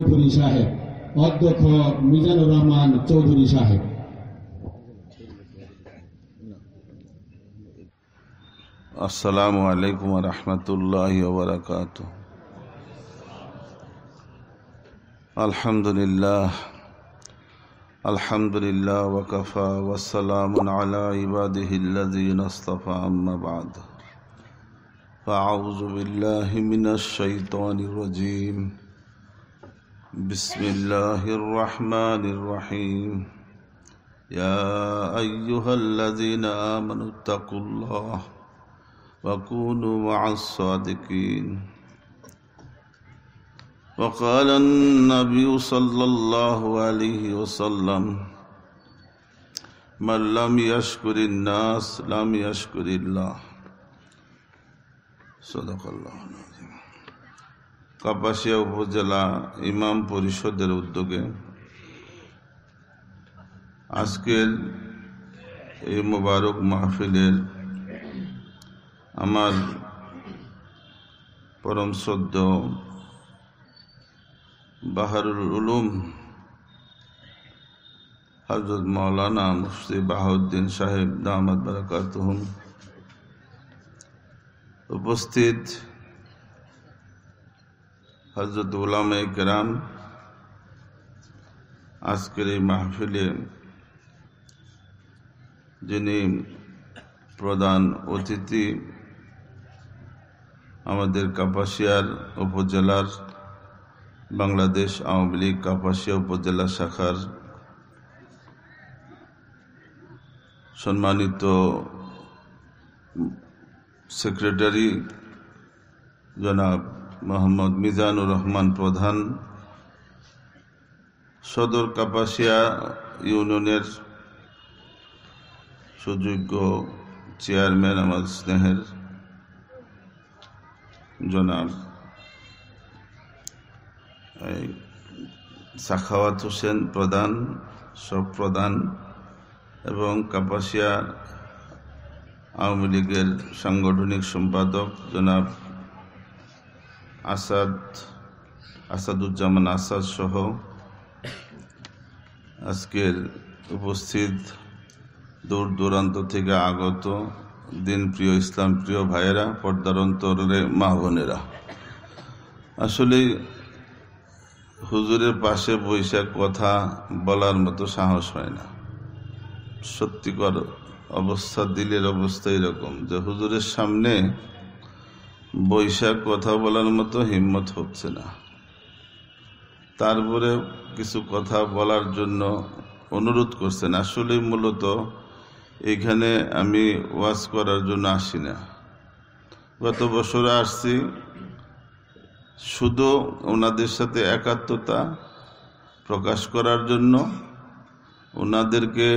চৌধুরী সাহেব অধ্যক্ষ মিজানুর রহমান চৌধুরী সাহেব আসসালামু আলাইকুম রহমতুল্লাহ ওবরাকাত আলহামদুলিল্লাহ আলহামদুলিল্লাহ ওয়াকাফা ওয়াসালাম আলা ইবাদিহিল্লাযীনা ইসতাফা আম্মা বাদ فأعوذ بالله من الشيطان الرجيم بسم الله الرحمن الرحيم يا أيها الذين آمنوا اتقوا الله وكونوا مع الصادقين وقال النبي صلى الله عليه وسلم من لم يشكر الناس لم يشكر الله صدق الله العظيم কাপাসিয়া উপজেলা ইমাম পরিষদের উদ্যোগে আজকের এই মোবারক মাহফিলের আমার পরম শ্রদ্ধ বাহারুল উলুম হজরত মৌলানা মুফতি বাহাউদ্দিন সাহেব দামাত বারাকাতহম উপস্থিত হজরত উলাম কেরাম আজকের এই মাহফিলে যিনি প্রধান অতিথি আমাদের কাপাসিয়ার উপজেলার বাংলাদেশ আওয়ামী লীগ কাপাসিয়া উপজেলা শাখার সম্মানিত সেক্রেটারি জনাব মোহাম্মদ মিজানুর রহমান প্রধান সদর কাপাসিয়া ইউনিয়নের সুযোগ্য চেয়ারম্যান আমার স্নেহের জনাব সাখাওয়াত হোসেন প্রধান সব প্রধান এবং কাপাসিয়া আওয়ামী লীগের সাংগঠনিক সম্পাদক জনাব আসাদ আসাদুজ্জামান আসাদ সহ আজকের উপস্থিত দূর দূরান্ত থেকে আগত দিন প্রিয় ইসলাম প্রিয় ভাইয়েরা পর্দার অন্তরে মা বোনেরা আসলে হুজুরের পাশে বৈশাখ কথা বলার মতো সাহস হয় না সত্যিকর অবস্থা দিলের অবস্থা এরকম যে হুজুরের সামনে বৈশাখ কথা বলার মতো হিম্মত হচ্ছে না তারপরে কিছু কথা বলার জন্য অনুরোধ করছেন আসলে মূলত এখানে আমি ওয়াজ করার জন্য আসি না গত বছরে আসছি শুধু ওনাদের সাথে একাত্মতা প্রকাশ করার জন্য ওনাদেরকে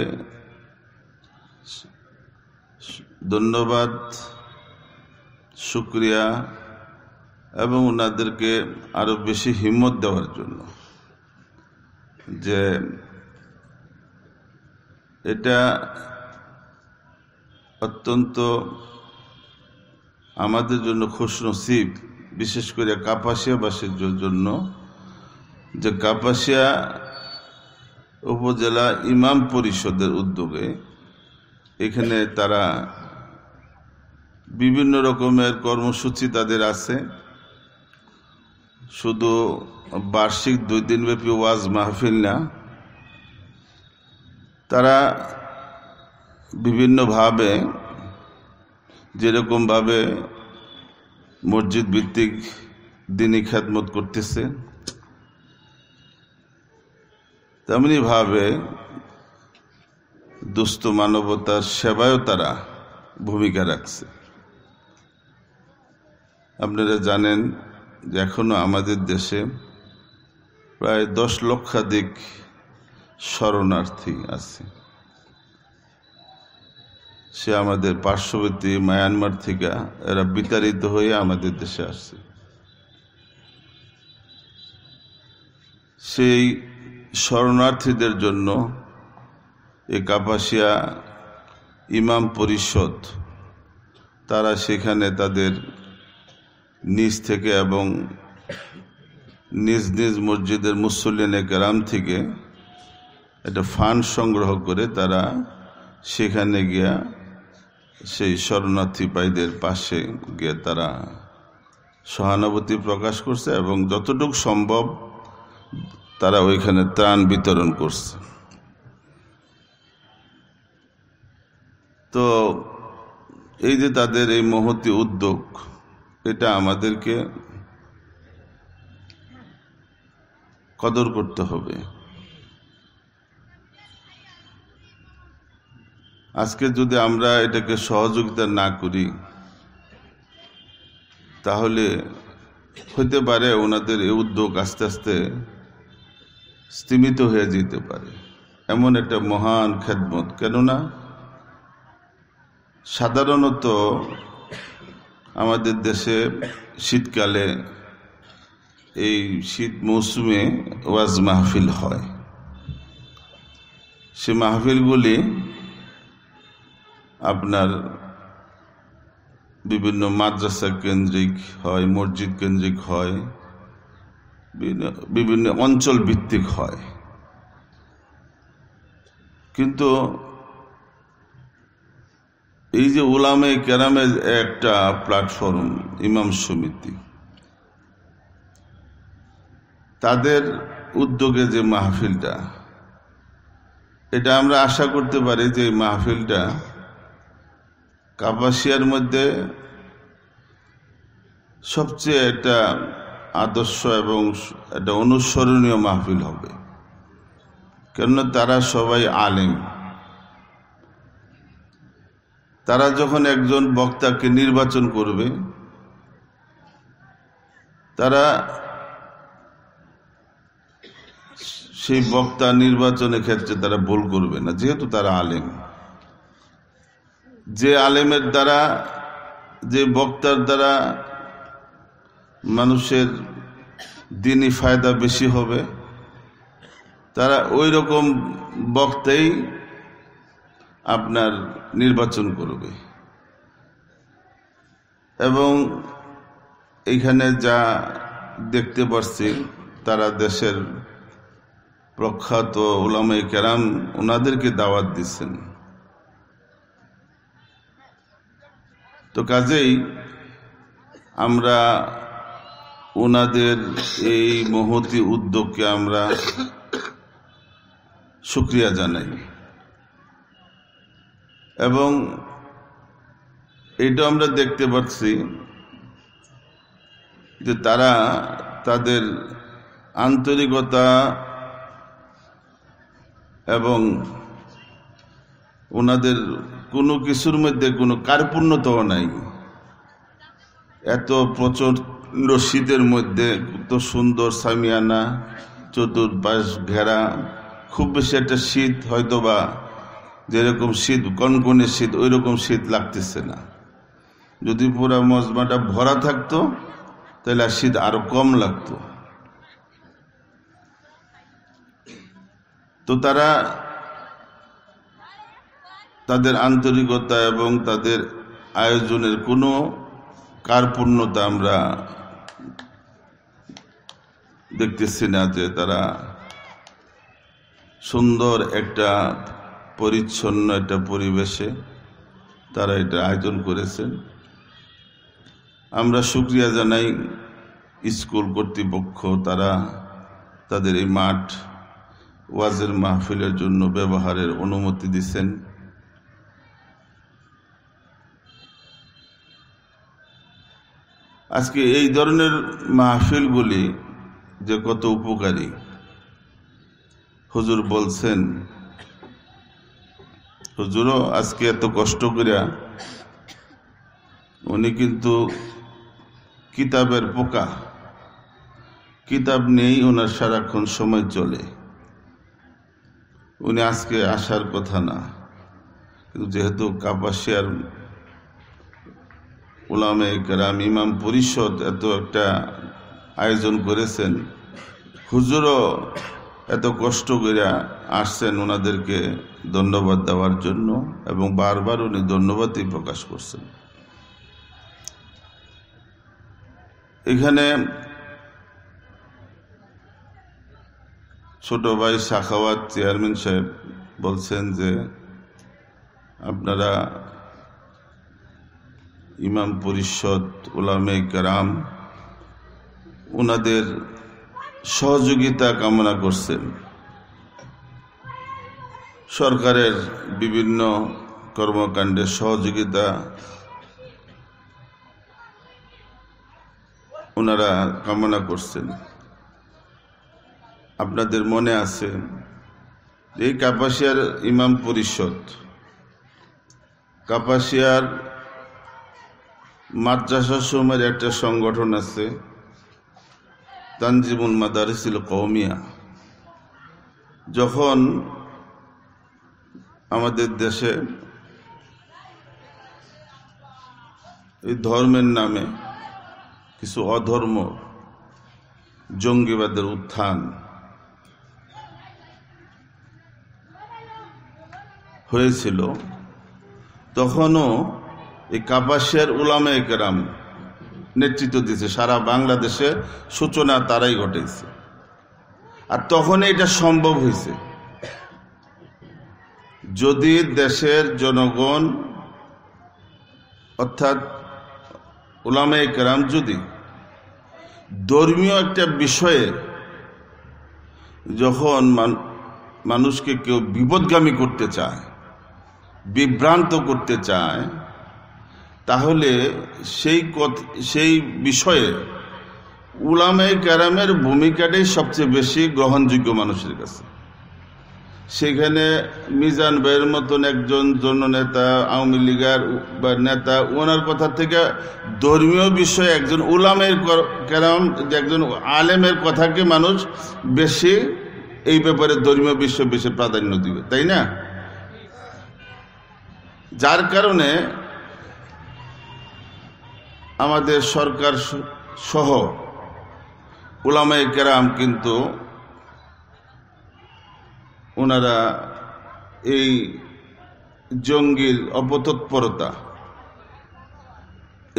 ধন্যবাদ শুক্রিয়া এবং ওনাদেরকে আরও বেশি হিম্মত দেওয়ার জন্য যে এটা অত্যন্ত আমাদের জন্য খুশনসিব বিশেষ করে কাপাসিয়াবাসীর জন্য যে কাপাসিয়া উপজেলা ইমাম পরিষদের উদ্যোগে এখানে তারা বিভিন্ন রকমের কর্মসূচি তাদের আছে শুধু বার্ষিক দুই দিনব্যাপী ওয়াজ মাহফিল না তারা বিভিন্নভাবে যেরকমভাবে মসজিদ ভিত্তিক দিনই খ্যাতমত করতেছে তেমনিভাবে দুস্থ মানবতার সেবায়ও তারা ভূমিকা রাখছে আপনারা জানেন যে এখনও আমাদের দেশে প্রায় দশ লক্ষাধিক শরণার্থী আছে সে আমাদের পার্শ্ববর্তী মায়ানমার থেকে এরা বিতাড়িত হয়ে আমাদের দেশে আসছে সেই শরণার্থীদের জন্য এ কাপাসিয়া ইমাম পরিষদ তারা সেখানে তাদের নিজ থেকে এবং নিজ নিজ মসজিদের মুসল্লিনে গ্রাম থেকে একটা ফান্ড সংগ্রহ করে তারা সেখানে গিয়া সেই শরণার্থী পাইদের পাশে গিয়ে তারা সহানুভূতি প্রকাশ করছে এবং যতটুকু সম্ভব তারা ওইখানে ত্রাণ বিতরণ করছে তো এই যে তাদের এই মহতি উদ্যোগ এটা আমাদেরকে কদর করতে হবে আজকে যদি আমরা এটাকে সহযোগিতা না করি তাহলে হইতে পারে ওনাদের এ উদ্যোগ আস্তে আস্তে স্তীমিত হয়ে যেতে পারে এমন একটা মহান খেদমত কেননা সাধারণত আমাদের দেশে শীতকালে এই শীত মৌসুমে ওয়াজ মাহফিল হয় সে মাহফিলগুলি আপনার বিভিন্ন মাদ্রাসা কেন্দ্রিক হয় মসজিদ কেন্দ্রিক হয় বিভিন্ন অঞ্চল ভিত্তিক হয় কিন্তু এই যে ওলামে কেরামের একটা প্ল্যাটফর্ম ইমাম সমিতি তাদের উদ্যোগে যে মাহফিলটা এটা আমরা আশা করতে পারি যে মাহফিলটা কাপাসিয়ার মধ্যে সবচেয়ে একটা আদর্শ এবং একটা অনুসরণীয় মাহফিল হবে কেননা তারা সবাই আলেম তারা যখন একজন বক্তাকে নির্বাচন করবে তারা সেই বক্তা নির্বাচনের ক্ষেত্রে তারা ভুল করবে না যেহেতু তারা আলেম যে আলেমের দ্বারা যে বক্তার দ্বারা মানুষের দিনই ফায়দা বেশি হবে তারা ওই রকম বক্তাই আপনার নির্বাচন করবে এবং এইখানে যা দেখতে পারছি তারা দেশের প্রখ্যাত ওলামে কেরাম ওনাদেরকে দাওয়াত দিচ্ছেন তো কাজেই আমরা ওনাদের এই মহতি উদ্যোগকে আমরা শুক্রিয়া জানাই এবং এটা আমরা দেখতে পাচ্ছি যে তারা তাদের আন্তরিকতা এবং ওনাদের কোনো কিছুর মধ্যে কোনো কার্পণ্যতাও নাই এত প্রচণ্ড শীতের মধ্যে কত সুন্দর সামিয়ানা চতুর্শ ঘেরা খুব বেশি একটা শীত হয়তোবা যেরকম শীত কনকনে শীত ওই রকম শীত লাগতেছে না যদি পুরো মজমাটা ভরা থাকতো তাহলে আর শীত আরো কম লাগতো তো তারা তাদের আন্তরিকতা এবং তাদের আয়োজনের কোনো কারপূর্ণতা আমরা দেখতেছি না যে তারা সুন্দর একটা পরিচ্ছন্ন একটা পরিবেশে তারা এটা আয়োজন করেছেন আমরা সুক্রিয়া জানাই স্কুল কর্তৃপক্ষ তারা তাদের এই মাঠ ওয়াজের মাহফিলের জন্য ব্যবহারের অনুমতি দিচ্ছেন আজকে এই ধরনের মাহফিলগুলি যে কত উপকারী হুজুর বলছেন হুজুরও আজকে এত কষ্ট করিয়া উনি কিন্তু কিতাবের পোকা কিতাব নিয়েই ওনার সারাক্ষণ সময় চলে উনি আজকে আসার কথা না কিন্তু যেহেতু কাপাসিয়ার ওলামে কেরাম ইমাম পরিষদ এত একটা আয়োজন করেছেন হুজুরও এত কষ্ট করে আসছেন ওনাদেরকে ধন্যবাদ দেওয়ার জন্য এবং বারবার উনি ধন্যবাদই প্রকাশ করছেন এখানে ছোট ভাই সাখাওয়াত চেয়ারম্যান সাহেব বলছেন যে আপনারা ইমাম পরিষদ ওলামে কারাম ওনাদের সহযোগিতা কামনা করছেন সরকারের বিভিন্ন কর্মকাণ্ডে সহযোগিতা ওনারা কামনা করছেন আপনাদের মনে আছে এই কাপাসিয়ার ইমাম পরিষদ কাপাসিয়ার মাদ্রাসা সময়ের একটা সংগঠন আছে তানজিমুল মাদারিসিল কৌমিয়া যখন আমাদের দেশে এই ধর্মের নামে কিছু অধর্ম জঙ্গিবাদের উত্থান হয়েছিল তখনও এই কাপাসিয়ার উলামে গ্রাম নেতৃত্ব দিয়েছে সারা বাংলাদেশে সূচনা তারাই ঘটেছে আর তখন এটা সম্ভব হয়েছে যদি দেশের জনগণ অর্থাৎ ওলামে কেরাম যদি ধর্মীয় একটা বিষয়ে যখন মানুষকে কেউ বিপদগামী করতে চায় বিভ্রান্ত করতে চায় তাহলে সেই সেই বিষয়ে উলামে ক্যারামের ভূমিকাটাই সবচেয়ে বেশি গ্রহণযোগ্য মানুষের কাছে সেখানে মিজান ভাইয়ের মতন একজন নেতা আওয়ামী লীগের বা নেতা ওনার কথা থেকে ধর্মীয় বিষয়ে একজন উলামের কেরাম একজন আলেমের কথাকে মানুষ বেশি এই ব্যাপারে ধর্মীয় বিষয়ে বেশি প্রাধান্য দিবে তাই না যার কারণে আমাদের সরকার সহ উলামাই কেরাম কিন্তু ওনারা এই জঙ্গির অপতৎপরতা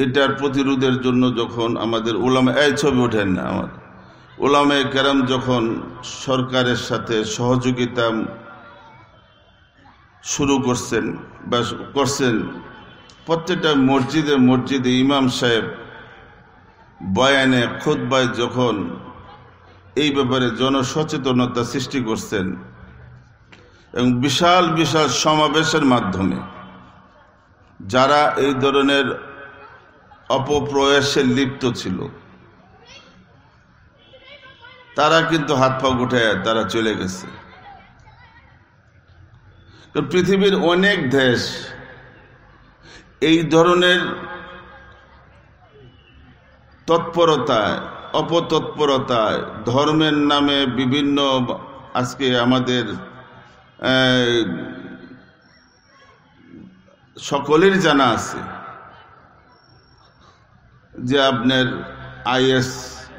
এটার প্রতিরোধের জন্য যখন আমাদের ওলামে এই ছবি ওঠেন না আমার ওলামায় কেরাম যখন সরকারের সাথে সহযোগিতা শুরু করছেন বা করছেন প্রত্যেকটা মসজিদে মসজিদে ইমাম সাহেব বয়ানে খুদ্বায় যখন এই ব্যাপারে জনসচেতনতা সৃষ্টি করছেন এবং বিশাল বিশাল সমাবেশের মাধ্যমে যারা এই ধরনের অপপ্রয়াসে লিপ্ত ছিল তারা কিন্তু হাত পা গুটায় তারা চলে গেছে পৃথিবীর অনেক দেশ এই ধরনের তৎপরতায় অপতৎপরতায় ধর্মের নামে বিভিন্ন আজকে আমাদের সকলের জানা আছে যে আপনার আইএস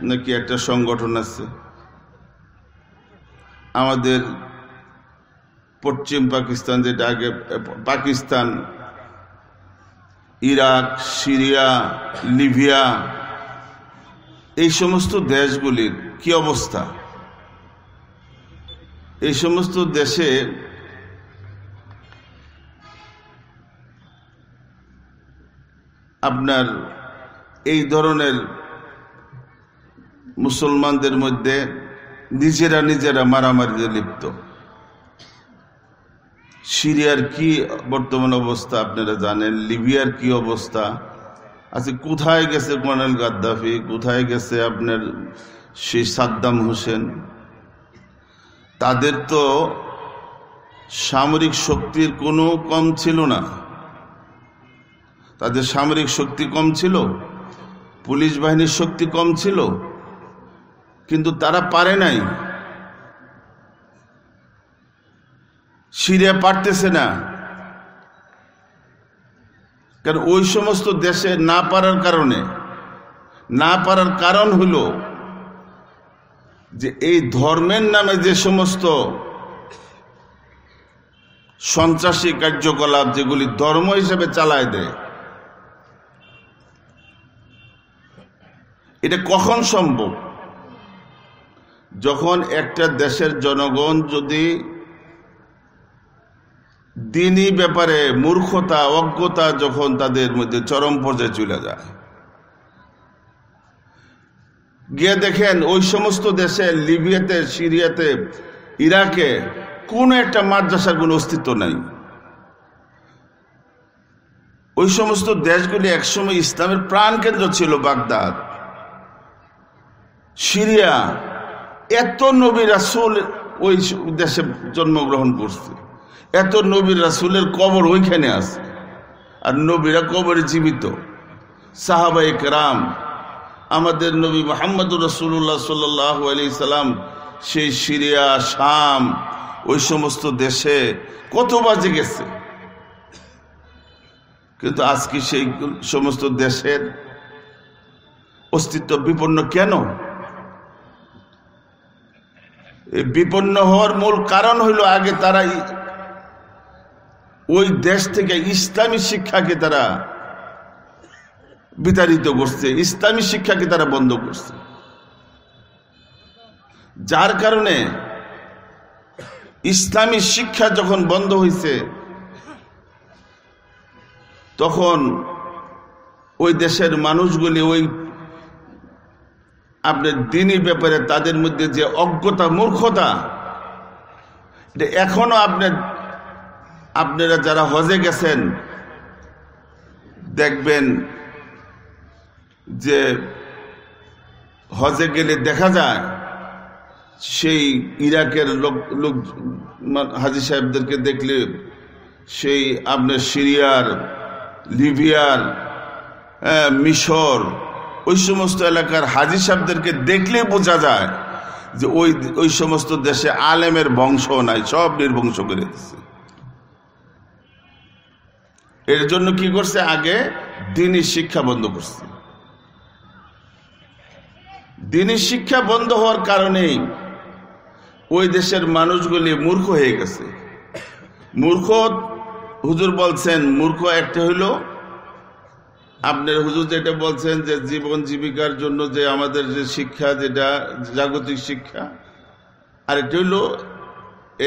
নাকি একটা সংগঠন আছে আমাদের পশ্চিম পাকিস্তান যেটা আগে পাকিস্তান ইরাক সিরিয়া লিবিয়া এই সমস্ত দেশগুলির কি অবস্থা এই সমস্ত দেশে আপনার এই ধরনের মুসলমানদের মধ্যে নিজেরা নিজেরা মারামারিতে লিপ্ত সিরিয়ার কি বর্তমান অবস্থা আপনারা জানেন লিবিয়ার কি অবস্থা আছে আচ্ছা, কোথায় গেছে কর্নেল গাদ্দাফি কোথায় গেছে আপনার সেই সাদ্দাম হোসেন তাদের তো সামরিক শক্তির কোনো কম ছিল না তাদের সামরিক শক্তি কম ছিল পুলিশ বাহিনীর শক্তি কম ছিল কিন্তু তারা পারে নাই সিরে পারতেছে না কারণ ওই সমস্ত দেশে না পারার কারণে না পারার কারণ হল যে এই ধর্মের নামে যে সমস্ত সন্ত্রাসী কার্যকলাপ যেগুলি ধর্ম হিসেবে চালায় দেয় এটা কখন সম্ভব যখন একটা দেশের জনগণ যদি দিনই ব্যাপারে মূর্খতা অজ্ঞতা যখন তাদের মধ্যে চরম পর্যায়ে চলে যায় গিয়ে দেখেন ওই সমস্ত দেশে লিবিয়াতে সিরিয়াতে ইরাকে কোনো একটা মাদ্রাসার কোন অস্তিত্ব নাই ওই সমস্ত দেশগুলি একসময় ইসলামের প্রাণকেন্দ্র ছিল বাগদাদ সিরিয়া এত নবী রাসুল ওই দেশে জন্মগ্রহণ করছে এত নবীর রাসুলের কবর ওইখানে আছে আর নবীরা কবরে জীবিত সাহাবাই রাম আমাদের নবী মোহাম্মদুর রসুল্লাহ সাল্লাহ আলি সাল্লাম সেই সিরিয়া শাম ওই সমস্ত দেশে কত বাজে গেছে কিন্তু আজকে সেই সমস্ত দেশের অস্তিত্ব বিপন্ন কেন বিপন্ন হওয়ার মূল কারণ হইল আগে তারা ওই দেশ থেকে ইসলামী শিক্ষাকে তারা বিতাড়িত করছে ইসলামী শিক্ষাকে তারা বন্ধ করছে যার কারণে ইসলামী শিক্ষা যখন বন্ধ হয়েছে তখন ওই দেশের মানুষগুলি ওই আপনার দিনই ব্যাপারে তাদের মধ্যে যে অজ্ঞতা মূর্খতা এখনো আপনার আপনারা যারা হজে গেছেন দেখবেন যে হজে গেলে দেখা যায় সেই ইরাকের লোক লোক হাজি সাহেবদেরকে দেখলে সেই আপনার সিরিয়ার লিবিয়ার হ্যাঁ, মিশর ওই সমস্ত এলাকার হাজি সাহেবদেরকে দেখলে বোঝা যায় যে ওই ওই সমস্ত দেশে আলেমের বংশ নাই সব নির্বংশ করে দিচ্ছে এর জন্য কি করছে আগে দিনই শিক্ষা বন্ধ করছে দিনই শিক্ষা বন্ধ হওয়ার কারণেই ওই দেশের মানুষগুলি মূর্খ হয়ে গেছে মূর্খ হুজুর বলছেন মূর্খ একটা হইল আপনার হুজুর যেটা বলছেন যে জীবন জীবিকার জন্য যে আমাদের যে শিক্ষা যেটা জাগতিক শিক্ষা আর এটা হইল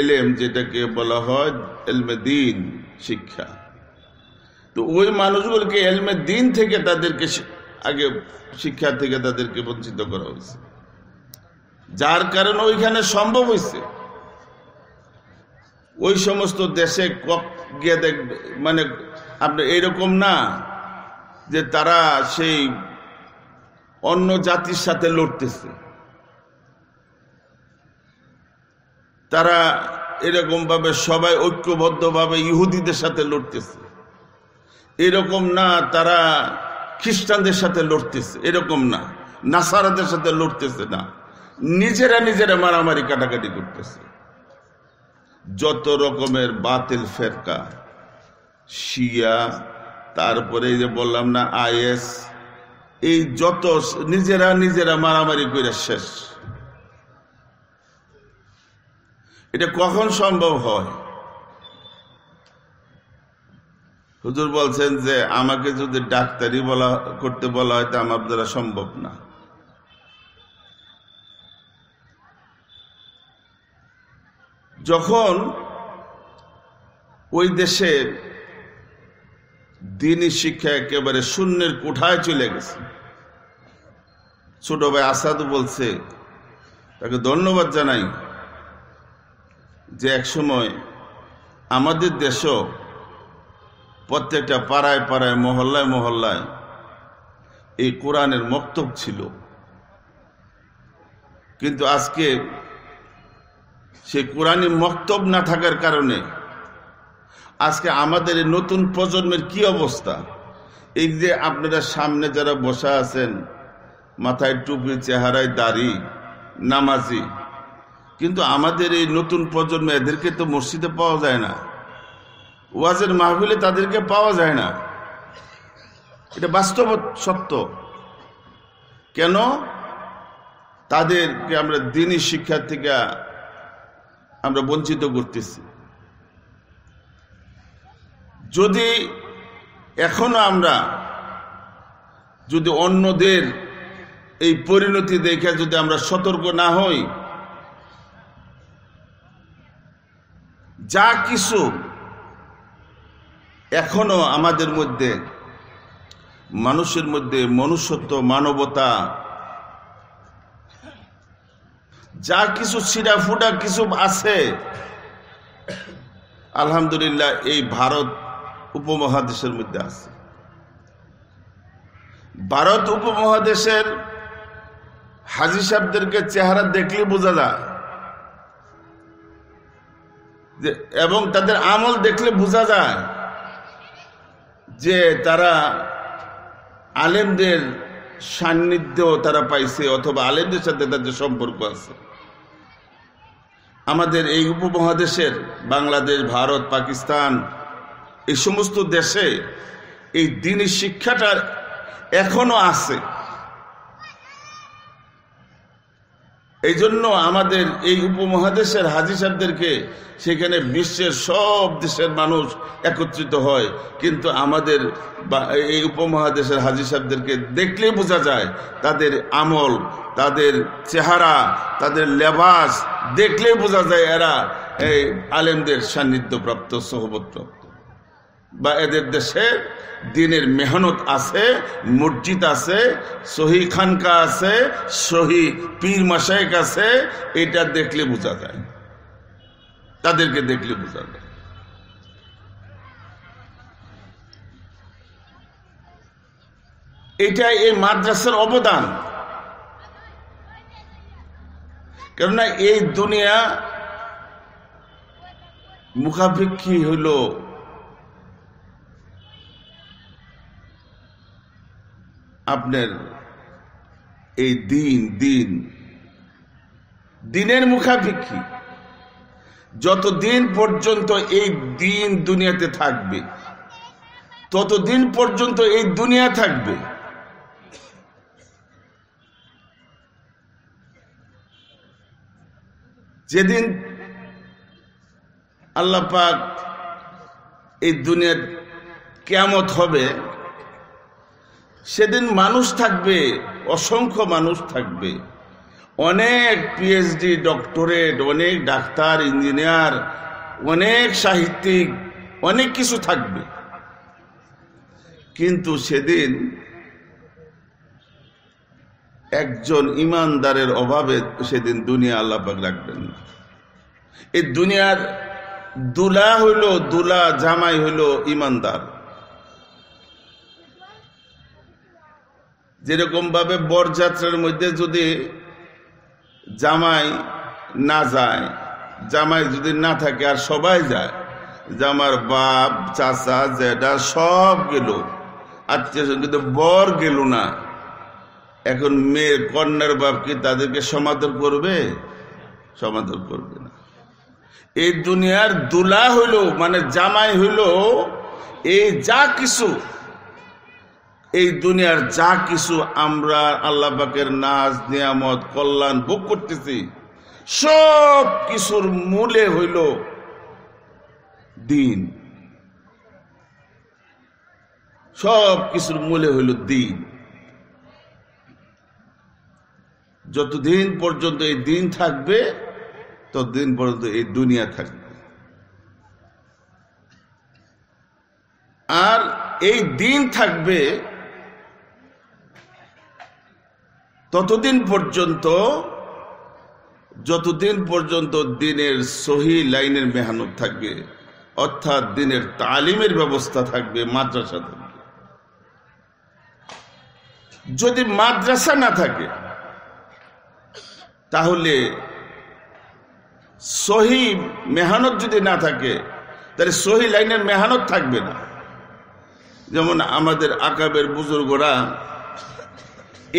এলেম যেটাকে বলা হয় এলমে দিন শিক্ষা তো ওই মানুষগুলোকে এলমে দিন থেকে তাদেরকে আগে শিক্ষা থেকে তাদেরকে বঞ্চিত করা হয়েছে যার কারণে ওইখানে সম্ভব হয়েছে ওই সমস্ত দেশে গিয়ে দেখবে মানে আপনি এইরকম না যে তারা সেই অন্য জাতির সাথে লড়তেছে তারা এরকম ভাবে সবাই ঐক্যবদ্ধভাবে ইহুদিদের সাথে লড়তেছে এরকম না তারা খ্রিস্টানদের সাথে লড়তেছে এরকম না নাসারাদের সাথে লড়তেছে না নিজেরা নিজেরা মারামারি কাটাকাটি করতেছে যত রকমের বাতিল ফেরকা শিয়া তারপরে এই যে বললাম না আইএস এই যত নিজেরা নিজেরা মারামারি করে শেষ এটা কখন সম্ভব হয় হুজুর বলছেন যে আমাকে যদি ডাক্তারি বলা করতে বলা হয় তা আমার দ্বারা সম্ভব না যখন ওই দেশে দিনই শিক্ষা একেবারে শূন্যের কোঠায় চলে গেছে ছোট ভাই আসাদ বলছে তাকে ধন্যবাদ জানাই যে এক সময় আমাদের দেশও প্রত্যেকটা পাড়ায় পাড়ায় মহল্লায় মহল্লায় এই কোরআনের মক্তব ছিল কিন্তু আজকে সে কোরআন মক্তব না থাকার কারণে আজকে আমাদের এই নতুন প্রজন্মের কি অবস্থা এই যে আপনারা সামনে যারা বসা আছেন মাথায় টুপি চেহারায় দাড়ি নামাজি কিন্তু আমাদের এই নতুন প্রজন্ম এদেরকে তো মসজিদে পাওয়া যায় না ওয়াজের মাহফিলে তাদেরকে পাওয়া যায় না এটা বাস্তব সত্য কেন তাদেরকে আমরা দিনই শিক্ষার থেকে আমরা বঞ্চিত করতেছি যদি এখনো আমরা যদি অন্যদের এই পরিণতি দেখে যদি আমরা সতর্ক না হই যা কিছু এখনো আমাদের মধ্যে মানুষের মধ্যে মনুষ্যত্ব মানবতা যা কিছু ছিঁড়া ফুটা কিছু আছে আলহামদুলিল্লাহ এই ভারত উপমহাদেশের মধ্যে আছে ভারত উপমহাদেশের হাজি সাহেবদেরকে চেহারা দেখলে বোঝা যায় এবং তাদের আমল দেখলে বোঝা যায় যে তারা আলেমদের সান্নিধ্য তারা পাইছে অথবা আলেমদের সাথে তাদের সম্পর্ক আছে আমাদের এই উপমহাদেশের বাংলাদেশ ভারত পাকিস্তান এই সমস্ত দেশে এই দিনের শিক্ষাটার এখনো আছে এই জন্য আমাদের এই উপমহাদেশের হাজি সাহেবদেরকে সেখানে বিশ্বের সব দেশের মানুষ একত্রিত হয় কিন্তু আমাদের এই উপমহাদেশের হাজি সাহেবদেরকে দেখলেই বোঝা যায় তাদের আমল তাদের চেহারা তাদের লেবাস দেখলেই বোঝা যায় এরা এই আলেমদের সান্নিধ্যপ্রাপ্ত সহবত্র বা এদের দেশে দিনের মেহনত আছে মসজিদ আছে সহি খানকা আছে সহি পীর মাসায়ক আছে এটা দেখলে বোঝা যায় তাদেরকে দেখলে বোঝা যায় এটা এই মাদ্রাসার অবদান কেননা এই দুনিয়া মুখাপেক্ষী হইল আপনার এই দিন দিন দিনের মুখাপেক্ষি যতদিন পর্যন্ত এই দিন দুনিয়াতে থাকবে ততদিন পর্যন্ত এই দুনিয়া থাকবে যেদিন আল্লাপাক এই দুনিয়ার কেমত হবে সেদিন মানুষ থাকবে অসংখ্য মানুষ থাকবে অনেক পিএইচডি ডক্টরেট অনেক ডাক্তার ইঞ্জিনিয়ার অনেক সাহিত্যিক অনেক কিছু থাকবে কিন্তু সেদিন একজন ইমানদারের অভাবে সেদিন দুনিয়া আল্লাপাক রাখবেন না এই দুনিয়ার দুলা হইল দুলা জামাই হইল ইমানদার যেরকমভাবে বরযাত্রার মধ্যে যদি জামাই না যায় জামাই যদি না থাকে আর সবাই যায় জামার বাপ চাচা জেডা সব গেল আত্মীয় কিন্তু বর গেল না এখন মেয়ের কন্যার বাপ কি তাদেরকে সমাদর করবে সমাদর করবে না এই দুনিয়ার দুলা হইল মানে জামাই হইল এই যা কিছু এই দুনিয়ার যা কিছু আমরা আল্লাহ পাকের নাজ নিয়ামত কল্যাণ ভোগ করতেছি সব কিছুর মূলে হইল দিন সব কিছুর মূলে হইল দিন যতদিন পর্যন্ত এই দিন থাকবে ততদিন পর্যন্ত এই দুনিয়া থাকবে আর এই দিন থাকবে ততদিন পর্যন্ত যতদিন পর্যন্ত দিনের সহি লাইনের মেহানত থাকবে অর্থাৎ দিনের তালিমের ব্যবস্থা থাকবে মাদ্রাসা থাকবে যদি মাদ্রাসা না থাকে তাহলে সহি মেহানত যদি না থাকে তাহলে সহি লাইনের মেহানত থাকবে না যেমন আমাদের আকাবের বুজুর্গরা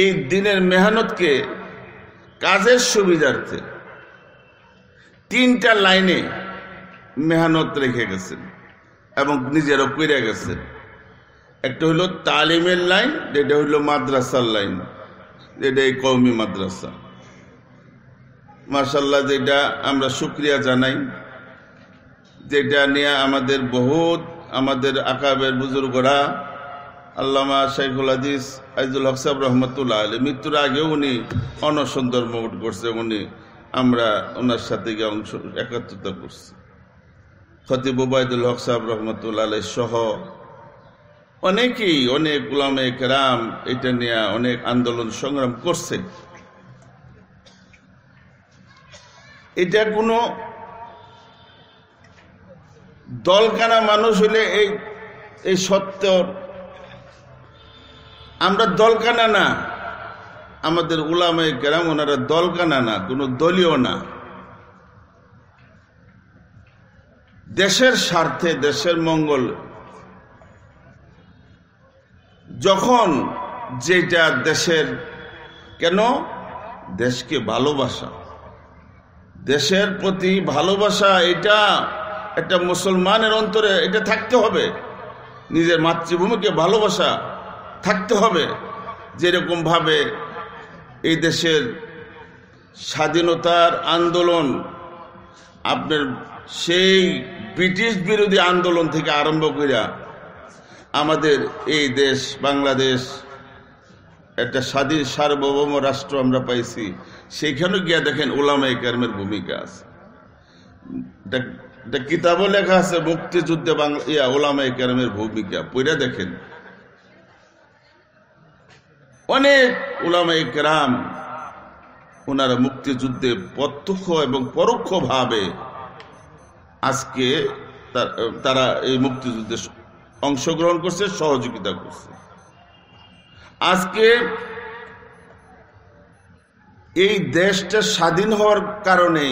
এই দিনের মেহনতকে কাজের সুবিধার্থে তিনটা লাইনে মেহনত রেখে গেছেন এবং নিজেরও কইরে গেছেন একটা হলো তালিমের লাইন যেটা হইল মাদ্রাসার লাইন যেটা এই কৌমি মাদ্রাসা মার্শাল্লাহ যেটা আমরা সুক্রিয়া জানাই যেটা নিয়ে আমাদের বহুত আমাদের আকাবের বুজুর্গরা আল্লামা শেখুল হাদিস আইজুল হক সাহেব রহমতুল্লাহ আলী মৃত্যুর আগে উনি অনসুন্দর মোট করছে উনি আমরা ওনার সাথে গিয়ে অংশ একাত্রতা করছি খতিব উবায়দুল হক সাহেব রহমতুল্লা আলী সহ অনেকেই অনেক উলামে রাম এটা নিয়ে অনেক আন্দোলন সংগ্রাম করছে এটা কোনো দলকানা মানুষ হলে এই এই সত্যর আমরা দলকানা না আমাদের উলামায় গ্রাম ওনারা দলকানা না কোনো দলীয় না দেশের স্বার্থে দেশের মঙ্গল যখন যেটা দেশের কেন দেশকে ভালোবাসা দেশের প্রতি ভালোবাসা এটা একটা মুসলমানের অন্তরে এটা থাকতে হবে নিজের মাতৃভূমিকে ভালোবাসা থাকতে হবে যেরকমভাবে এই দেশের স্বাধীনতার আন্দোলন আপনার সেই ব্রিটিশ বিরোধী আন্দোলন থেকে আরম্ভ করিয়া আমাদের এই দেশ বাংলাদেশ একটা স্বাধীন সার্বভৌম রাষ্ট্র আমরা পাইছি সেখানে গিয়া দেখেন ওলামা কারমের ভূমিকা আছে কিতাবও লেখা আছে মুক্তিযুদ্ধে বাংলা ইয়া ওলামা কারমের ভূমিকা পইরা দেখেন অনেক ওলামাই গ্রাম ওনারা মুক্তিযুদ্ধে প্রত্যক্ষ এবং পরোক্ষভাবে আজকে তারা এই মুক্তিযুদ্ধে অংশগ্রহণ করছে সহযোগিতা করছে আজকে এই দেশটা স্বাধীন হওয়ার কারণে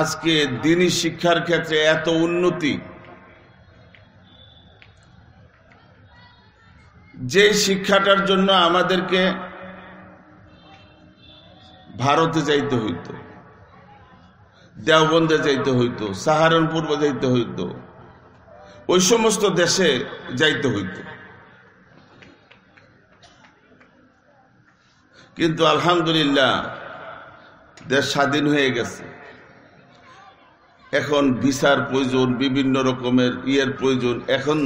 আজকে দিনী শিক্ষার ক্ষেত্রে এত উন্নতি যে শিক্ষাটার জন্য আমাদেরকে ভারতে যাইতে হইত দেওবন্দে যাইতে হইত সাহারানপুর যাইতে হইত ওই সমস্ত দেশে যাইতে হইত কিন্তু আলহামদুলিল্লাহ দেশ স্বাধীন হয়ে গেছে এখন ভিসার প্রয়োজন বিভিন্ন রকমের ইয়ের প্রয়োজন এখন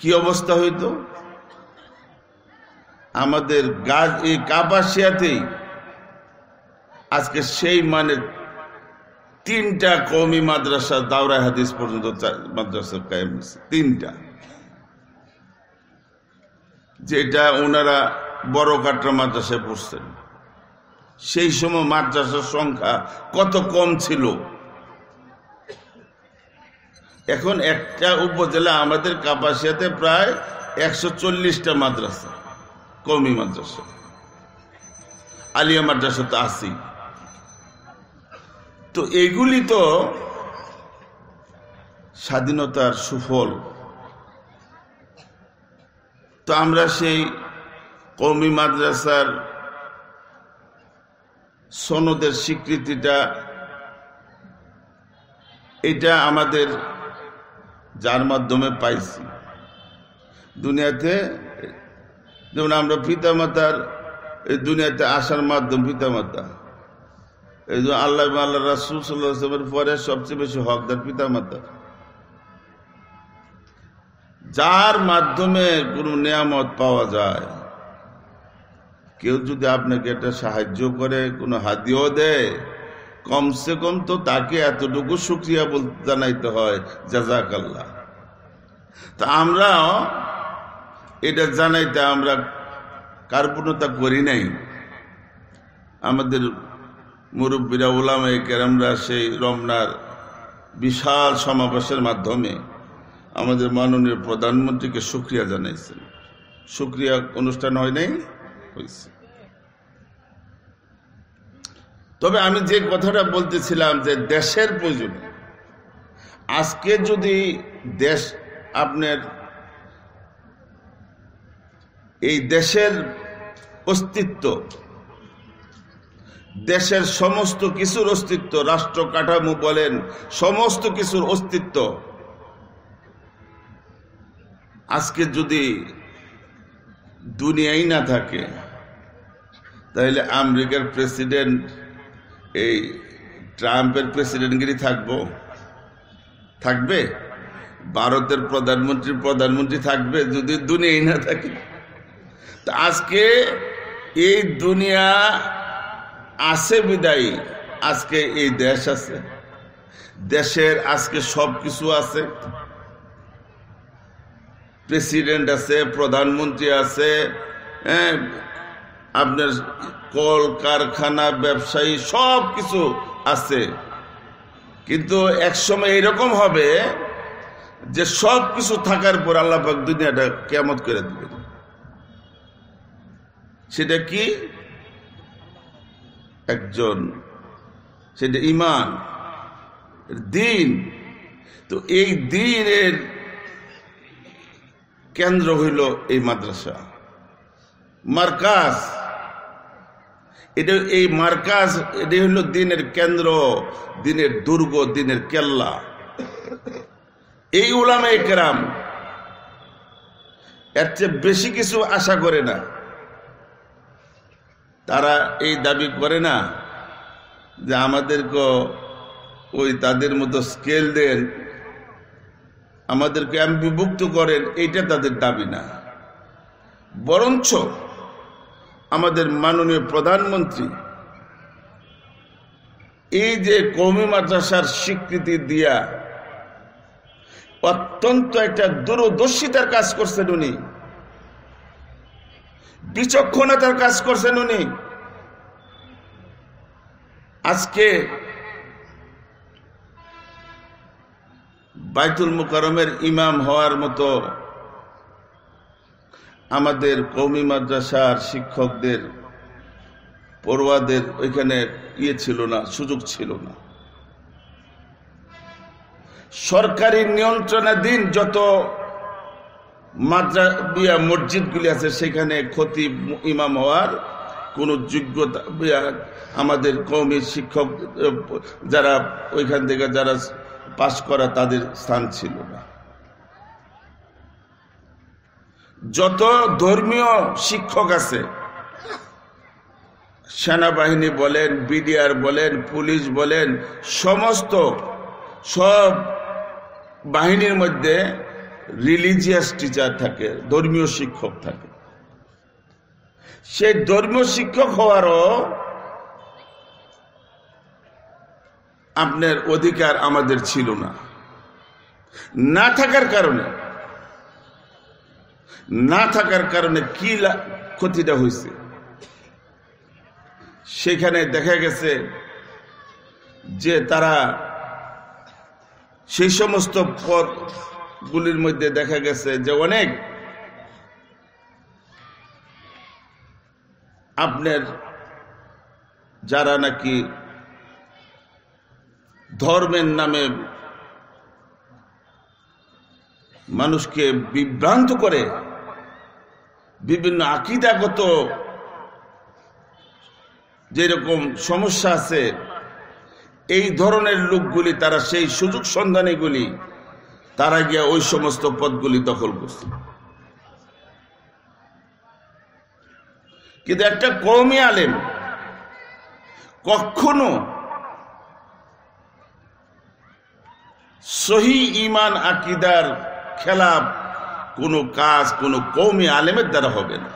কি অবস্থা হইত আমাদের গাছ এই কাপাসিয়াতেই আজকে সেই মানে তিনটা কৌমি মাদ্রাসা দাওরা হাদিস পর্যন্ত মাদ্রাসা কায়েম হয়েছে তিনটা যেটা ওনারা বড় কাটরা মাদ্রাসায় পড়ছেন সেই সময় মাদ্রাসার সংখ্যা কত কম ছিল এখন একটা উপজেলা আমাদের কাপাসিয়াতে প্রায় একশো চল্লিশটা মাদ্রাসা কমি মাদ্রাসা আলিয়া মাদ্রাসা তো আসি তো এগুলি তো স্বাধীনতার সুফল তো আমরা সেই কমি মাদ্রাসার সনদের স্বীকৃতিটা এটা আমাদের যার মাধ্যমে পাইছি দুনিয়াতে যেমন আমরা পিতামাতার এই দুনিয়াতে আসার মাধ্যম পিতামাতা এই যে আল্লাহ আল্লাহ রাসুল সাল্লাহামের পরে সবচেয়ে বেশি হকদার পিতামাতা যার মাধ্যমে কোনো নিয়ামত পাওয়া যায় কেউ যদি আপনাকে এটা সাহায্য করে কোনো হাদিও দেয় কমসে কম তো তাকে এতটুকু সুক্রিয়া বলতে জানাইতে হয় জাজাকাল্লা তা আমরা এটা জানাইতে আমরা কার্পণ্যতা করি নাই আমাদের মুরব্বীরা ওলামে কেরামরা সেই রমনার বিশাল সমাবেশের মাধ্যমে আমাদের মাননীয় প্রধানমন্ত্রীকে সুক্রিয়া জানাইছেন সুক্রিয়া অনুষ্ঠান হয় নাই হয়েছে তবে আমি যে কথাটা বলতেছিলাম যে দেশের প্রয়োজনে আজকে যদি দেশ আপনার এই দেশের অস্তিত্ব দেশের সমস্ত কিছুর অস্তিত্ব রাষ্ট্র কাঠামো বলেন সমস্ত কিছুর অস্তিত্ব আজকে যদি দুনিয়াই না থাকে তাহলে আমেরিকার প্রেসিডেন্ট এই ট্রাম্পের প্রেসিডেন্টগিরি থাকবো থাকবে ভারতের প্রধানমন্ত্রী প্রধানমন্ত্রী থাকবে যদি দুনিয়াই না থাকে আজকে এই দুনিয়া আছে বিদায়ী আজকে এই দেশ আছে দেশের আজকে সব কিছু আছে প্রেসিডেন্ট আছে প্রধানমন্ত্রী আছে হ্যাঁ আপনার কল কারখানা ব্যবসায়ী সব কিছু আছে কিন্তু একসময় এরকম হবে যে সব কিছু থাকার পর আল্লাপাক দুনিয়াটা কেমত করে দেবে সেটা কি একজন সেটা ইমান দিন তো এই দিনের কেন্দ্র হইল এই মাদ্রাসা মার্কাস এটা এই মার্কাজ এটি হলো দিনের কেন্দ্র দিনের দুর্গ দিনের কেল্লা এই উলামে কেরাম এর চেয়ে বেশি কিছু আশা করে না তারা এই দাবি করে না যে আমাদেরকে ওই তাদের মতো স্কেল দেন আমাদেরকে বিভুক্ত করেন এইটা তাদের দাবি না বরঞ্চ আমাদের মাননীয় প্রধানমন্ত্রী এই যে কৌমি মাদ্রাসার স্বীকৃতি দিয়া অত্যন্ত একটা দূরদর্শিতার কাজ করছেন উনি বিচক্ষণতার কাজ করছেন উনি আজকে বাইতুল মুকারমের ইমাম হওয়ার মতো আমাদের কৌমি মাদ্রাসার শিক্ষকদের পড়ুয়াদের ওইখানে ইয়ে ছিল না সুযোগ ছিল না সরকারি নিয়ন্ত্রণাধীন যত মাদ্রা মসজিদগুলি আছে সেখানে ক্ষতি ইমাম হওয়ার কোনো যোগ্যতা আমাদের কৌমি শিক্ষক যারা ওইখান থেকে যারা পাশ করা তাদের স্থান ছিল না যত ধর্মীয় শিক্ষক আছে সেনাবাহিনী বলেন বিডিআর বলেন পুলিশ বলেন সমস্ত সব বাহিনীর মধ্যে রিলিজিয়াস টিচার থাকে ধর্মীয় শিক্ষক থাকে সেই ধর্মীয় শিক্ষক হওয়ারও আপনার অধিকার আমাদের ছিল না না থাকার কারণে না থাকার কারণে কি ক্ষতিটা হয়েছে সেখানে দেখা গেছে যে তারা সেই সমস্ত গুলির মধ্যে দেখা গেছে যে অনেক আপনার যারা নাকি ধর্মের নামে মানুষকে বিভ্রান্ত করে বিভিন্ন আকিদাগত যেরকম সমস্যা আছে এই ধরনের লোকগুলি তারা সেই সুযোগ সন্ধানীগুলি তারা গিয়ে ওই সমস্ত পদগুলি দখল করছে কিন্তু একটা কৌমি আলেম কখনো সহি ইমান আকিদার খেলাফ কোনো কাজ কোনো কৌমি আলেমের দ্বারা হবে না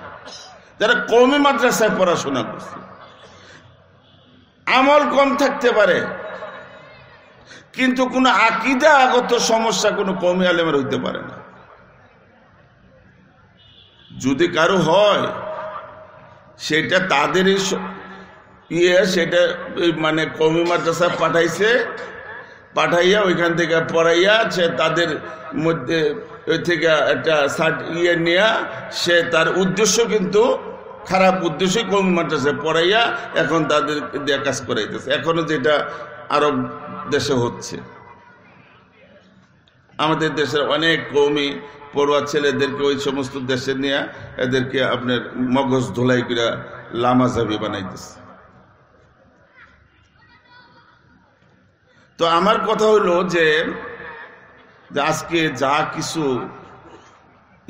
যারা কৌমি মাদ্রাসায় পড়াশোনা করছে আমল কম থাকতে পারে কিন্তু কোনো আকিদা আগত সমস্যা কোনো কৌমি আলেমের হইতে পারে না যদি কারো হয় সেটা তাদের ইয়ে সেটা মানে কমি মাদ্রাসা পাঠাইছে পাঠাইয়া ওইখান থেকে পড়াইয়া সে তাদের মধ্যে থেকে একটা সার্ট ইয়ে নেয়া সে তার উদ্দেশ্য কিন্তু খারাপ উদ্দেশ্যে কোন মাদ্রাসায় পড়াইয়া এখন তাদের দিয়ে কাজ করাইতেছে এখনও যেটা আরব দেশে হচ্ছে আমাদের দেশের অনেক কৌমি পড়ুয়া ছেলেদেরকে ওই সমস্ত দেশে নিয়ে এদেরকে আপনার মগজ ধোলাই করে লামাজাবি বানাইতেছে তো আমার কথা হলো যে যে আজকে যা কিছু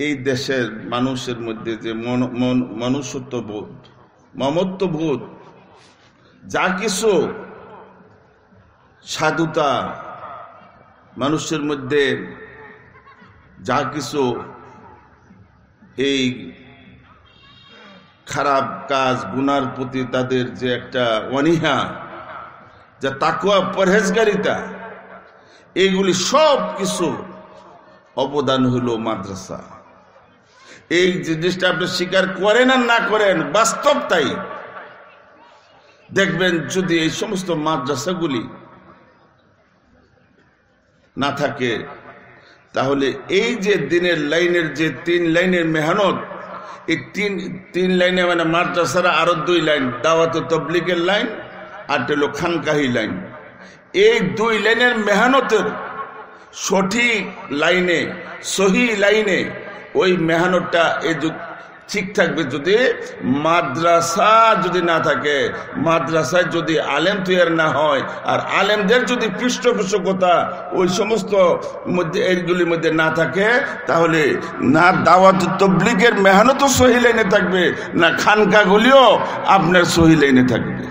এই দেশের মানুষের মধ্যে যে মনুষ্যত্ব বোধ মমত্ব বোধ যা কিছু সাধুতা মানুষের মধ্যে যা কিছু এই খারাপ কাজ গুনার প্রতি তাদের যে একটা অনীহা যা তাকুয়া পরহেজগারিতা এগুলি সব কিছু অবদান হলো মাদ্রাসা এই জিনিসটা আপনি স্বীকার করেন আর না করেন বাস্তব তাই দেখবেন যদি এই সমস্ত মাদ্রাসাগুলি না থাকে তাহলে এই যে দিনের লাইনের যে তিন লাইনের মেহনত এই তিন তিন লাইনে মানে মাদ্রাসারা আরো দুই লাইন দাওয়াত তবলিকের লাইন আর টেলো খানকাহি লাইন এই দুই লাইনের মেহনতের সঠিক লাইনে সহি লাইনে ওই মেহনতটা এই ঠিক থাকবে যদি মাদ্রাসা যদি না থাকে মাদ্রাসায় যদি আলেম তৈয়ার না হয় আর আলেমদের যদি পৃষ্ঠপোষকতা ওই সমস্ত মধ্যে এইগুলির মধ্যে না থাকে তাহলে না দাওয়াত তবলিগের মেহনতও সহি লাইনে থাকবে না খানকাগুলিও আপনার সহি লাইনে থাকবে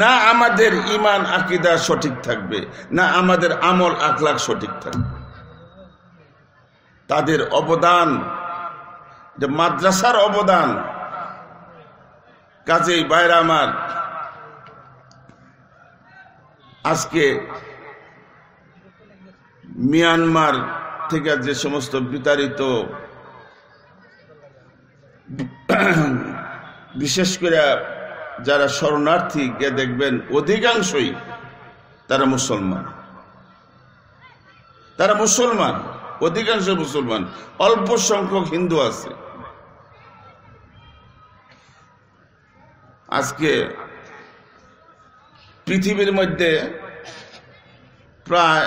না আমাদের ইমান আকিদা সঠিক থাকবে না আমাদের আমল আখলাখ সঠিক থাকবে তাদের অবদান যে মাদ্রাসার অবদান কাজেই বাইরে আমার আজকে মিয়ানমার থেকে যে সমস্ত বিতাড়িত বিশেষ করে যারা শরণার্থী কে দেখবেন অধিকাংশই তারা মুসলমান তারা মুসলমান অধিকাংশ মুসলমান অল্প সংখ্যক হিন্দু আছে আজকে পৃথিবীর মধ্যে প্রায়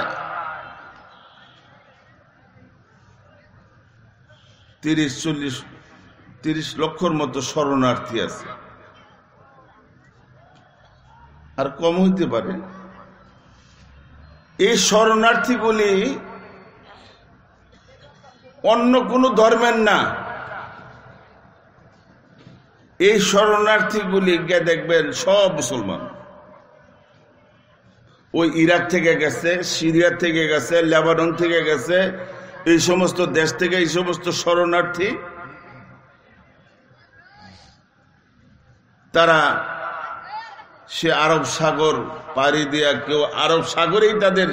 তিরিশ চল্লিশ তিরিশ লক্ষর মতো শরণার্থী আছে আর কম হইতে পারে এই শরণার্থী বলি অন্য কোনো ধর্মের না এই শরণার্থীগুলি গিয়ে দেখবেন সব মুসলমান ওই ইরাক থেকে গেছে সিরিয়া থেকে গেছে লেবানন থেকে গেছে এই সমস্ত দেশ থেকে এই সমস্ত শরণার্থী তারা সে আরব সাগর পাড়ি দিয়া কেউ আরব সাগরেই তাদের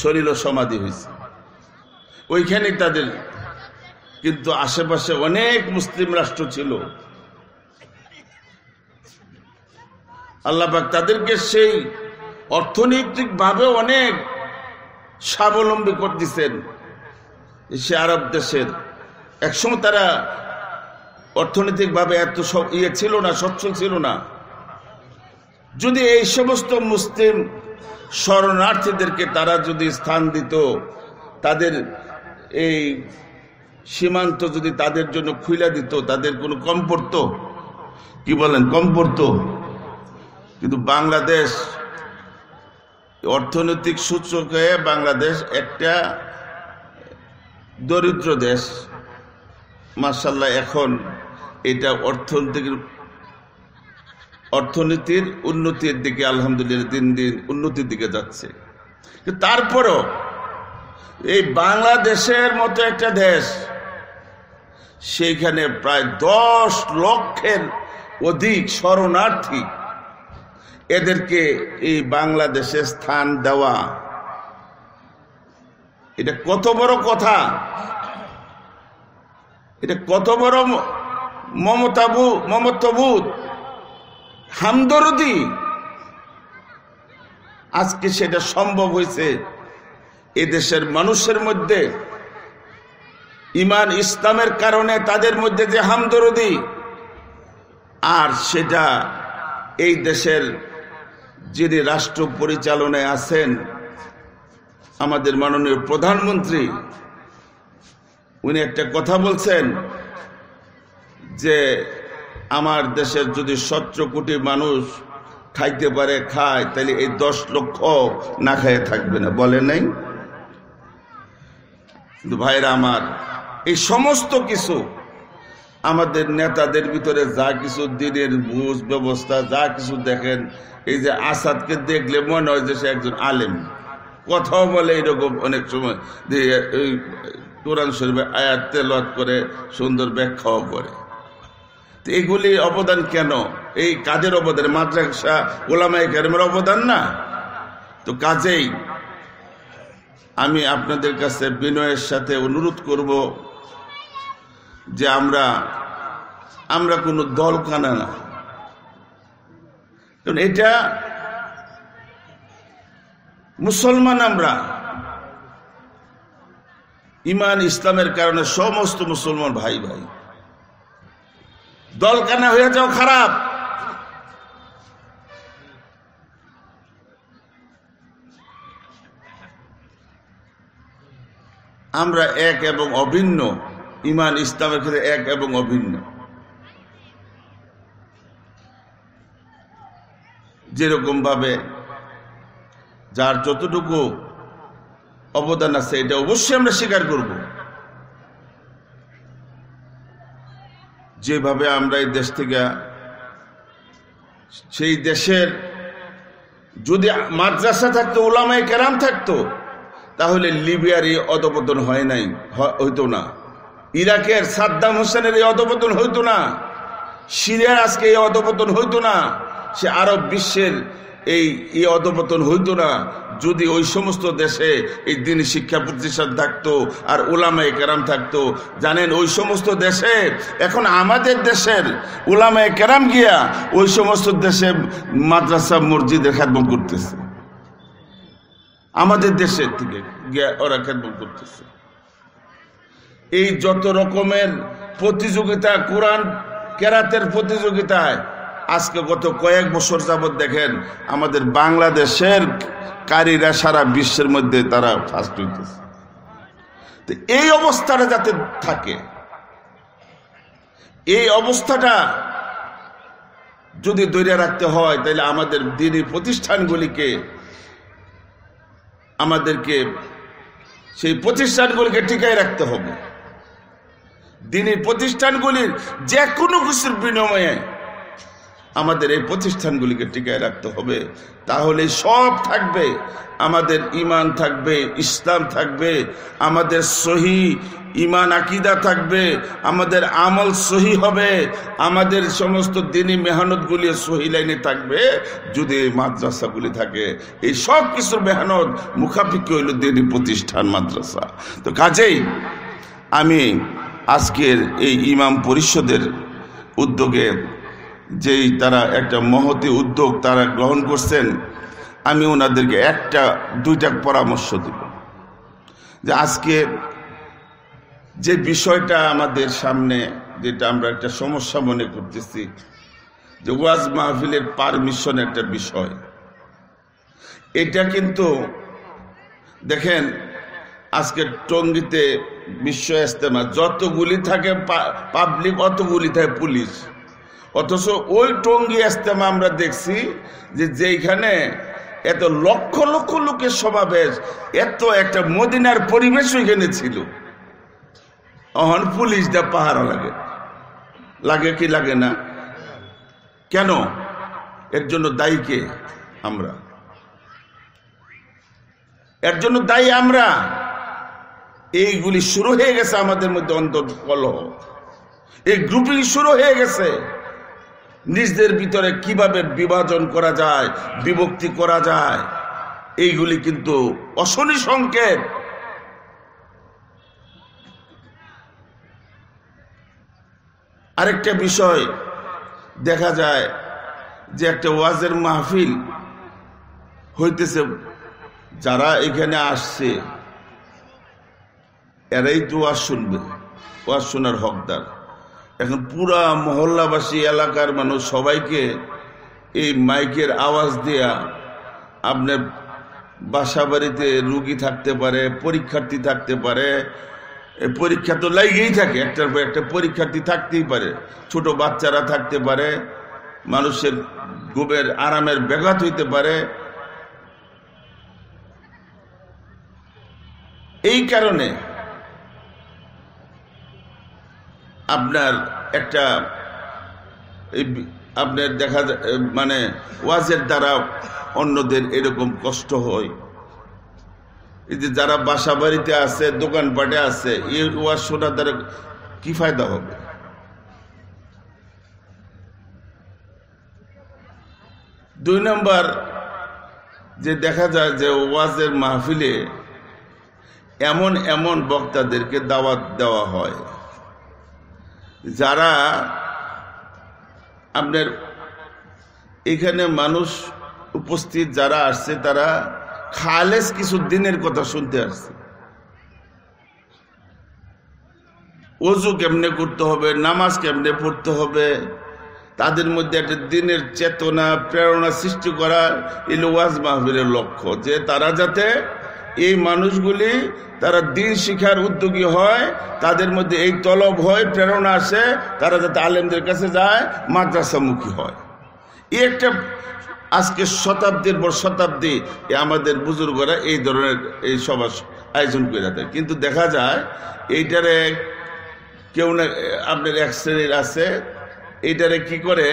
শরীর সমাধি হয়েছে ওইখানেই তাদের কিন্তু আশেপাশে অনেক মুসলিম রাষ্ট্র ছিল আল্লাপাক তাদেরকে সেই অর্থনৈতিকভাবে অনেক স্বাবলম্বী করতেছেন সে আরব দেশের একসময় তারা অর্থনৈতিকভাবে এত সব ইয়ে ছিল না সচ্ছল ছিল না যদি এই সমস্ত মুসলিম শরণার্থীদেরকে তারা যদি স্থান দিত তাদের এই সীমান্ত যদি তাদের জন্য খুইলা দিত তাদের কোনো কম পড়তো কি বলেন কম পড়তো কিন্তু বাংলাদেশ অর্থনৈতিক সূচকে বাংলাদেশ একটা দরিদ্র দেশ মার্শাল্লাহ এখন এটা অর্থনৈতিক অর্থনীতির উন্নতির দিকে আলহামদুলিল্লাহ দিন দিন উন্নতির দিকে যাচ্ছে তারপরও এই বাংলাদেশের মতো একটা দেশ সেইখানে প্রায় দশ লক্ষের অধিক শরণার্থী এদেরকে এই বাংলাদেশে স্থান দেওয়া এটা কত বড় কথা এটা কত বড় মমতাবু মমত্ববোধ হামদরদি আজকে সেটা সম্ভব হয়েছে এদেশের মানুষের মধ্যে ইমান ইসলামের কারণে তাদের মধ্যে যে হামদরদি আর সেটা এই দেশের যিনি রাষ্ট্র পরিচালনায় আছেন আমাদের মাননীয় প্রধানমন্ত্রী উনি একটা কথা বলছেন যে আমার দেশের যদি সতেরো কোটি মানুষ খাইতে পারে খায় তাহলে এই দশ লক্ষ না খাইয়ে থাকবে না বলে নাই ভাইরা আমার এই সমস্ত কিছু আমাদের নেতাদের ভিতরে যা কিছু দিনের বুঝ ব্যবস্থা যা কিছু দেখেন এই যে আসাদকে দেখলে মনে হয় যে সে একজন আলেম কথাও বলে এরকম অনেক সময় যে কোরআন শরীফে আয়াত তেলত করে সুন্দর ব্যাখ্যাও করে তো এগুলি অবদান কেন এই কাজের অবদান মাদ্রাসা গোলামাই কেরমের অবদান না তো কাজেই আমি আপনাদের কাছে বিনয়ের সাথে অনুরোধ করব যে আমরা আমরা কোনো দল কানা না কারণ এটা মুসলমান আমরা ইমান ইসলামের কারণে সমস্ত মুসলমান ভাই ভাই দলকানা হয়ে যাও খারাপ আমরা এক এবং অভিন্ন ইমান ইসলামের ক্ষেত্রে এক এবং অভিন্ন যেরকম ভাবে যার যতটুকু অবদান আছে এটা অবশ্যই আমরা স্বীকার করবো যেভাবে আমরা এই দেশ থেকে সেই দেশের যদি মাদ্রাসা থাকতো ওলামায় কেরাম থাকতো তাহলে লিবিয়ার এই অধপতন হয় নাই হইতো না ইরাকের সাদ্দাম হোসেনের এই অধপতন হইতো না সিরিয়ার আজকে এই অধপতন হইতো না সে আরব বিশ্বের এই ই অধপতন হইতো না যদি ওই সমস্ত দেশে এই দিন শিক্ষা প্রতিষ্ঠান থাকতো আর ওলামায় কেরাম থাকতো জানেন ওই সমস্ত দেশে এখন আমাদের দেশের ওলামায় কেরাম গিয়া ওই সমস্ত দেশে মাদ্রাসা মসজিদের খেদম করতেছে আমাদের দেশের থেকে গিয়া ওরা খেদম করতেছে এই যত রকমের প্রতিযোগিতা কোরআন কেরাতের প্রতিযোগিতায় আজকে গত কয়েক বছর যাবৎ দেখেন আমাদের বাংলাদেশের কারীরা সারা বিশ্বের মধ্যে তারা ফার্স্ট হইতেছে তো এই অবস্থাটা যাতে থাকে এই অবস্থাটা যদি ধরে রাখতে হয় তাহলে আমাদের দিনী প্রতিষ্ঠানগুলিকে আমাদেরকে সেই প্রতিষ্ঠানগুলিকে টিকায় রাখতে হবে দিনী প্রতিষ্ঠানগুলির যে কোনো কিছুর বিনিময়ে আমাদের এই প্রতিষ্ঠানগুলিকে টিকায় রাখতে হবে তাহলে সব থাকবে আমাদের ইমান থাকবে ইসলাম থাকবে আমাদের সহি ইমান আকিদা থাকবে আমাদের আমল সহি হবে আমাদের সমস্ত দিনই মেহনতগুলি সহি লাইনে থাকবে যদি মাদ্রাসাগুলি থাকে এই সব কিছুর মেহনত মুখাপিক্ষি হইল দিনই প্রতিষ্ঠান মাদ্রাসা তো কাজেই আমি আজকের এই ইমাম পরিষদের উদ্যোগে যেই তারা একটা মহতি উদ্যোগ তারা গ্রহণ করছেন আমি ওনাদেরকে একটা দুইটা পরামর্শ দিব যে আজকে যে বিষয়টা আমাদের সামনে যেটা আমরা একটা সমস্যা মনে করতেছি যে ওয়াজ মাহফিলের পারমিশন একটা বিষয় এটা কিন্তু দেখেন আজকে টঙ্গিতে বিশ্ব ইস্তেমা যতগুলি থাকে পাবলিক অতগুলি থাকে পুলিশ অথচ ওই টঙ্গি আসতাম আমরা দেখছি যে যেখানে এত লক্ষ লক্ষ লোকের সমাবেশ এত একটা মদিনার পরিবেশ ওইখানে ছিল অহন পুলিশ দা পাহারা লাগে লাগে কি লাগে না কেন এর জন্য দায়ী কে আমরা এর জন্য দায়ী আমরা এইগুলি শুরু হয়ে গেছে আমাদের মধ্যে কলহ এই গ্রুপিং শুরু হয়ে গেছে নিজদের ভিতরে কিভাবে বিভাজন করা যায় বিভক্তি করা যায় এইগুলি কিন্তু অশনি সংকেত আরেকটা বিষয় দেখা যায় যে একটা ওয়াজের মাহফিল হইতেছে যারা এখানে আসছে এরাই তো ওয়াজ শুনবে ওয়াজ শোনার হকদার এখন পুরা মহল্লাবাসী এলাকার মানুষ সবাইকে এই মাইকের আওয়াজ দেয়া আপনার বাসা বাড়িতে রুগী থাকতে পারে পরীক্ষার্থী থাকতে পারে পরীক্ষা তো লাগেই থাকে একটার পর একটা পরীক্ষার্থী থাকতেই পারে ছোট বাচ্চারা থাকতে পারে মানুষের গোবের আরামের ব্যাঘাত হইতে পারে এই কারণে আপনার একটা আপনার দেখা মানে ওয়াজের দ্বারা অন্যদের এরকম কষ্ট হয় এই যে যারা বাসা বাড়িতে আছে দোকানপাটে আছে এই ওয়াজ শোনার দ্বারা কি ফায়দা হবে দুই নম্বর যে দেখা যায় যে ওয়াজের মাহফিলে এমন এমন বক্তাদেরকে দাওয়াত দেওয়া হয় যারা আপনার এখানে মানুষ উপস্থিত যারা আসছে তারা খালেস কিছু দিনের কথা শুনতে আসছে অজু কেমনে করতে হবে নামাজ কেমনে পড়তে হবে তাদের মধ্যে একটা দিনের চেতনা প্রেরণা সৃষ্টি করা এলো ওয়াজ মাহবিলের লক্ষ্য যে তারা যাতে এই মানুষগুলি তারা দিন শিখার উদ্যোগী হয় তাদের মধ্যে এই তলব হয় প্রেরণা আসে তারা যাতে আলেমদের কাছে যায় মাদ্রাসামুখী হয় এই একটা আজকে শতাব্দীর পর শতাব্দী আমাদের বুজুর্গরা এই ধরনের এই সভা আয়োজন করে থাকে কিন্তু দেখা যায় এইটারে কেউ না আপনার এক শ্রেণীর আছে এইটারে কি করে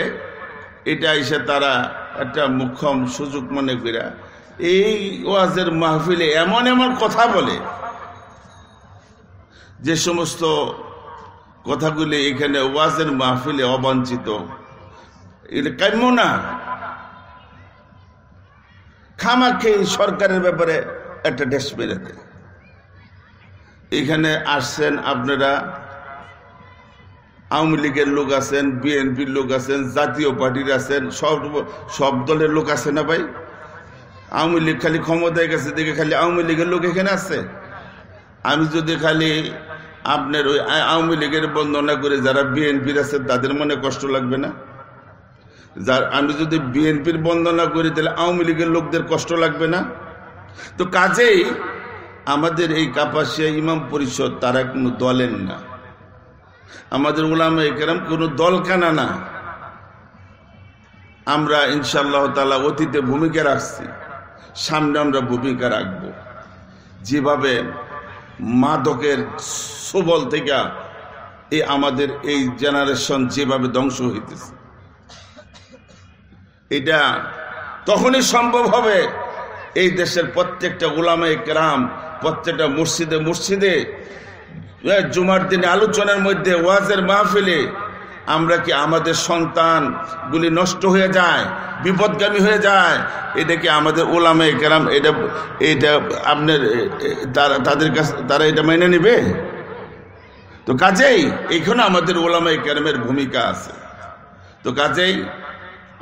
এটা এসে তারা একটা মুখ্যম সুযোগ মনে করা এই ওয়াজের মাহফিলে এমন এমন কথা বলে যে সমস্ত কথাগুলি এখানে ওয়াজের মাহফিলে অবাঞ্ছিত এটা কাম্য না খামাখে সরকারের ব্যাপারে একটা ডেস বেরোতে এখানে আসছেন আপনারা আওয়ামী লীগের লোক আছেন বিএনপির লোক আছেন জাতীয় পার্টির আছেন সব সব দলের লোক আছে না ভাই আওয়ামী লীগ খালি ক্ষমতায় গেছে দেখে খালি আওয়ামী লীগের লোক এখানে আছে আমি যদি খালি আপনার ওই আওয়ামী লীগের বন্দনা করে যারা বিএনপির আছে তাদের মনে কষ্ট লাগবে না যার আমি যদি বিএনপির বন্দনা করি তাহলে আওয়ামী লীগের লোকদের কষ্ট লাগবে না তো কাজেই আমাদের এই কাপাসিয়া ইমাম পরিষদ তারা কোনো দলের না আমাদের ওলামা একরাম কোনো দলকানা না আমরা ইনশাল্লাহ তালা অতীতে ভূমিকা রাখছি সামনে আমরা ভূমিকা রাখব যেভাবে মাদকের সুবল থেকে এই আমাদের এই জেনারেশন যেভাবে ধ্বংস হইতেছে এটা তখনই সম্ভব হবে এই দেশের প্রত্যেকটা গোলামে গ্রাম প্রত্যেকটা মসজিদে মসজিদে জুমার দিনে আলোচনার মধ্যে ওয়াজের মাহফিলে আমরা কি আমাদের সন্তানগুলি নষ্ট হয়ে যায় বিপদগামী হয়ে যায় এটা কি আমাদের ওলামে গেলাম এটা এটা আপনার তাদের কাছে তারা এটা মেনে নেবে তো কাজেই এখানে আমাদের ওলামা ক্যারামের ভূমিকা আছে তো কাজেই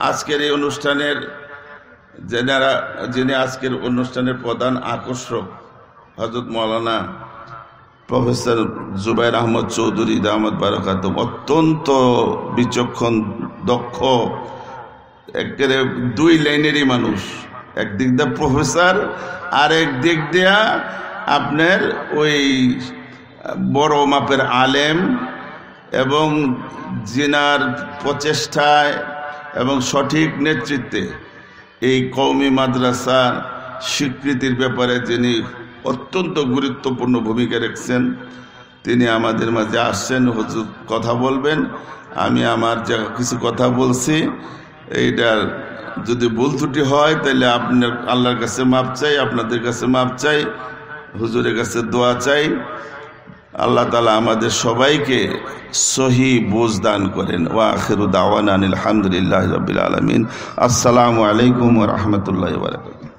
আজকের এই অনুষ্ঠানের যেনারা যিনি আজকের অনুষ্ঠানের প্রধান আকর্ষক হজরত মৌলানা প্রফেসর জুবাইর আহমদ চৌধুরী দামদ বারাকাত অত্যন্ত বিচক্ষণ দক্ষ একেবারে দুই লাইনেরই মানুষ একদিক দিয়ে প্রফেসর আর একদিক দিয়া আপনার ওই বড় মাপের আলেম এবং জিনার প্রচেষ্টায় এবং সঠিক নেতৃত্বে এই কৌমি মাদ্রাসার স্বীকৃতির ব্যাপারে যিনি অত্যন্ত গুরুত্বপূর্ণ ভূমিকা রেখেছেন তিনি আমাদের মাঝে আসছেন হজুর কথা বলবেন আমি আমার যা কিছু কথা বলছি এইটার যদি ভুল ত্রুটি হয় তাহলে আপনার আল্লাহর কাছে মাপ চাই আপনাদের কাছে মাপ চাই হুজুরের কাছে দোয়া চাই আল্লাহ তালা আমাদের সবাইকে সহি বোঝ দান করেন ওয়াখির দাওয়ান আলহামদুলিল্লাহ রবিল আলমিন আসসালামু আলাইকুম রহমতুল্লাহ বারকাত